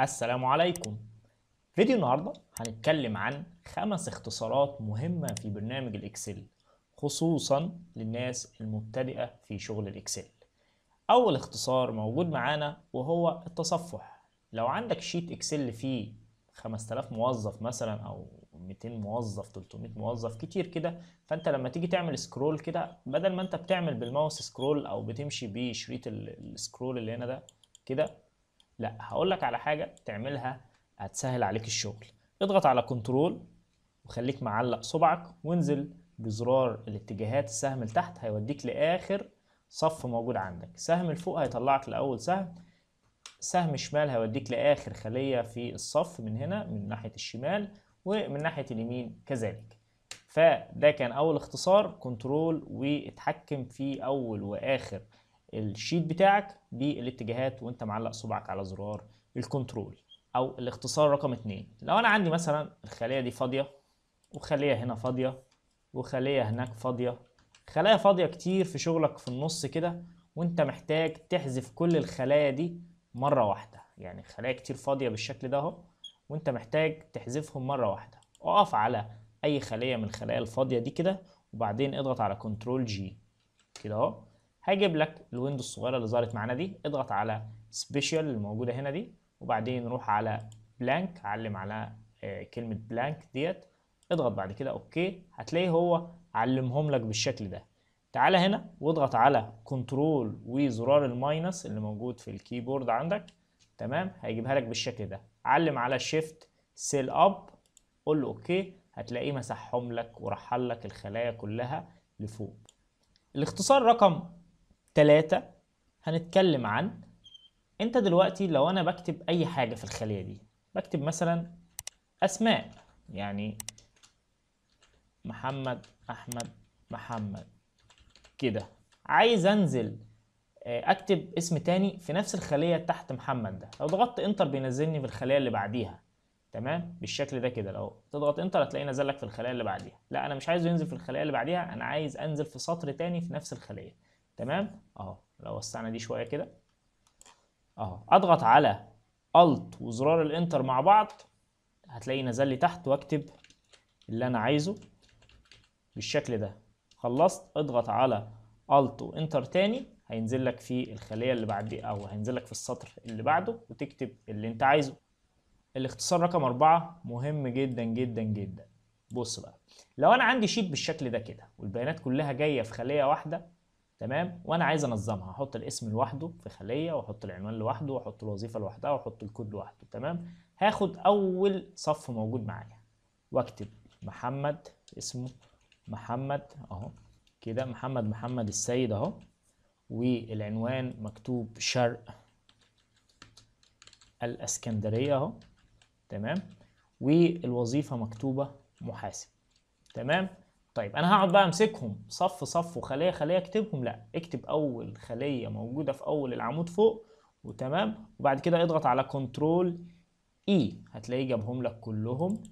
السلام عليكم فيديو النهاردة هنتكلم عن خمس اختصارات مهمة في برنامج الإكسل خصوصا للناس المبتدئة في شغل الإكسل أول اختصار موجود معانا وهو التصفح لو عندك شيت إكسل فيه 5000 موظف مثلا أو 200 موظف 300 موظف كتير كده فأنت لما تيجي تعمل سكرول كده بدل ما أنت بتعمل بالماوس سكرول أو بتمشي بشريط السكرول اللي هنا ده كده لا هقول لك على حاجه تعملها هتسهل عليك الشغل اضغط على كنترول وخليك معلق صبعك وانزل بزرار الاتجاهات السهم لتحت هيوديك لاخر صف موجود عندك سهم الفوق هيطلعك لاول سهم سهم شمال هيوديك لاخر خليه في الصف من هنا من ناحيه الشمال ومن ناحيه اليمين كذلك فده كان اول اختصار كنترول واتحكم في اول واخر الشيت بتاعك بالاتجاهات وانت معلق صبعك على زرار الكنترول او الاختصار رقم اتنين لو انا عندي مثلا الخليه دي فاضيه وخليه هنا فاضيه وخليه هناك فاضيه خلايا فاضيه كتير في شغلك في النص كده وانت محتاج تحذف كل الخلايا دي مره واحده يعني خلايا كتير فاضيه بالشكل ده اهو وانت محتاج تحذفهم مره واحده اقف على اي خليه من الخلايا الفاضيه دي كده وبعدين اضغط على كنترول جي كده اهو هجيب لك الويندو الصغيره اللي ظهرت معانا دي اضغط على سبيشال الموجوده هنا دي وبعدين روح على بلانك علم على آه، كلمه بلانك ديت اضغط بعد كده اوكي هتلاقيه هو علمهم لك بالشكل ده تعالى هنا واضغط على كنترول وزرار الماينس اللي موجود في الكيبورد عندك تمام هيجيبها لك بالشكل ده علم على شيفت سيل اب قول له اوكي هتلاقيه مسحهم لك ورحل لك الخلايا كلها لفوق الاختصار رقم تلاتة هنتكلم عن انت دلوقتي لو انا بكتب اي حاجة في الخلية دي بكتب مثلا اسماء يعني محمد احمد محمد كده عايز انزل آه، اكتب اسم تاني في نفس الخلية تحت محمد ده لو ضغطت انتر بينزلني في الخلية اللي بعديها تمام بالشكل ده كده لو تضغط انتر هتلاقيه نزل لك في الخلية اللي بعديها لا انا مش عايزه ينزل في الخلية اللي بعديها انا عايز انزل في سطر تاني في نفس الخلية تمام اهو لو وسعنا دي شويه كده اهو اضغط على الت وزرار الانتر مع بعض هتلاقيه نزل لي تحت واكتب اللي انا عايزه بالشكل ده خلصت اضغط على الت وانتر تاني هينزل لك في الخليه اللي بعد او هينزل لك في السطر اللي بعده وتكتب اللي انت عايزه الاختصار رقم أربعة مهم جدا جدا جدا بص بقى لو انا عندي شيت بالشكل ده كده والبيانات كلها جايه في خليه واحده تمام وانا عايز انظمها هحط الاسم لوحده في خليه واحط العنوان لوحده واحط الوظيفه لوحدها واحط الكود لوحده تمام هاخد اول صف موجود معايا واكتب محمد اسمه محمد اهو كده محمد محمد السيد اهو والعنوان مكتوب شرق الاسكندريه اهو تمام والوظيفه مكتوبه محاسب تمام طيب انا هقعد بقى امسكهم صف صف وخليه خليه اكتبهم لا اكتب اول خليه موجوده في اول العمود فوق وتمام وبعد كده اضغط على كنترول اي e. هتلاقيه جابهم لك كلهم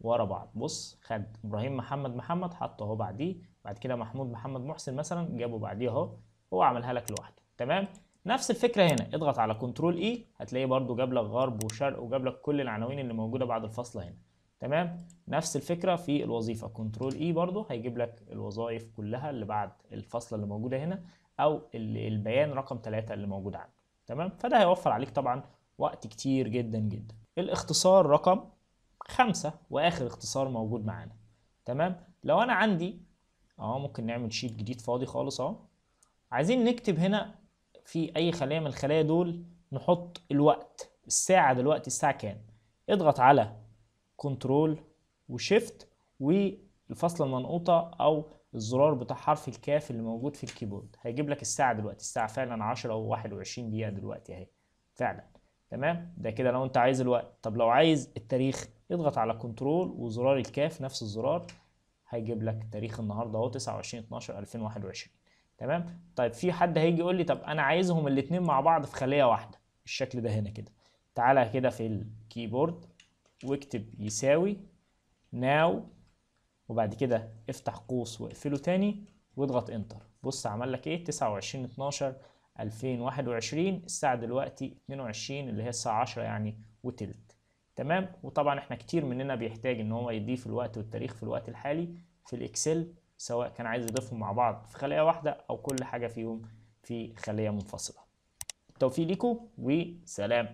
ورا بعض بص خد ابراهيم محمد محمد حطه اهو بعديه بعد كده محمود محمد محسن مثلا جابه بعديه اهو هو عملها لك لوحده تمام نفس الفكره هنا اضغط على كنترول اي e. هتلاقيه برده جاب لك غرب وشرق وجاب لك كل العناوين اللي موجوده بعد الفاصله هنا تمام نفس الفكره في الوظيفه كنترول اي e برضو هيجيب لك الوظائف كلها اللي بعد الفصله اللي موجوده هنا او البيان رقم 3 اللي موجود عندك تمام فده هيوفر عليك طبعا وقت كتير جدا جدا الاختصار رقم خمسة واخر اختصار موجود معانا تمام لو انا عندي اهو ممكن نعمل شيت جديد فاضي خالص اهو عايزين نكتب هنا في اي خلية من الخلايا دول نحط الوقت الساعة دلوقتي الساعة كام اضغط على كنترول وشيفت والفصلة المنقوطه او الزرار بتاع حرف الكاف اللي موجود في الكيبورد هيجيب لك الساعه دلوقتي الساعه فعلا 10 او 21 دقيقه دلوقتي اهي فعلا تمام ده كده لو انت عايز الوقت طب لو عايز التاريخ اضغط على كنترول وزرار الكاف نفس الزرار هيجيب لك تاريخ النهارده اهو 29 12 2021 تمام طيب في حد هيجي يقول لي طب انا عايزهم الاثنين مع بعض في خليه واحده الشكل ده هنا كده تعالى كده في الكيبورد واكتب يساوي ناو وبعد كده افتح قوس واقفله تاني واضغط انتر بص عمل لك ايه 29 12 2021 الساعة دلوقتي 22 اللي هي الساعة 10 يعني وتلت تمام وطبعا احنا كتير مننا بيحتاج ان هو يضيف الوقت والتاريخ في الوقت الحالي في الاكسل سواء كان عايز يضيفهم مع بعض في خلية واحدة او كل حاجة فيهم في خلية منفصلة توفيق لكم وسلام